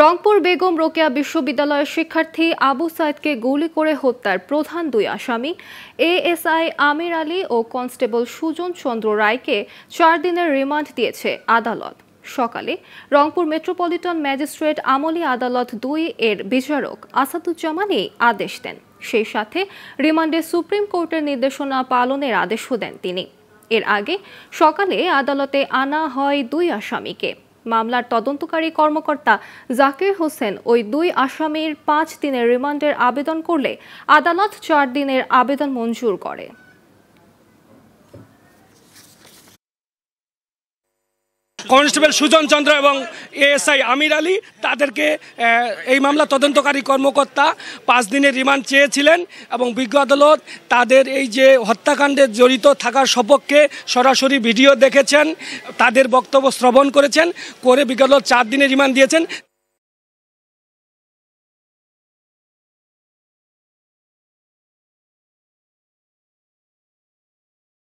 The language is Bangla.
রংপুর বেগম রোকেয়া বিশ্ববিদ্যালয়ের শিক্ষার্থী আবু সাইদকে গুলি করে হত্যার প্রধান দুই আসামি এএসআই আমির আলী ও কনস্টেবল সুজন চন্দ্র রায়কে চার দিনের রিমান্ড দিয়েছে আদালত সকালে রংপুর মেট্রোপলিটন ম্যাজিস্ট্রেট আমলি আদালত দুই এর বিচারক আসাদুজ্জামান এই আদেশ দেন সেই সাথে রিমান্ডে সুপ্রিম কোর্টের নির্দেশনা পালনের আদেশও দেন তিনি এর আগে সকালে আদালতে আনা হয় দুই আসামিকে মামলার তদন্তকারী কর্মকর্তা জাকির হোসেন ওই দুই আসামির পাঁচ দিনের রিমান্ডের আবেদন করলে আদালত চার দিনের আবেদন মঞ্জুর করে কনস্টেবল সুজন চন্দ্র এবং এএসআই আমির আলী তাদেরকে এই মামলা তদন্তকারী কর্মকর্তা পাঁচ দিনের রিমান্ড চেয়েছিলেন এবং বিজ্ঞ আদালত তাদের এই যে হত্যাকাণ্ডে জড়িত থাকার সপক্ষে সরাসরি ভিডিও দেখেছেন তাদের বক্তব্য শ্রবণ করেছেন করে বিজ্ঞ আদালত চার দিনের রিমান্ড দিয়েছেন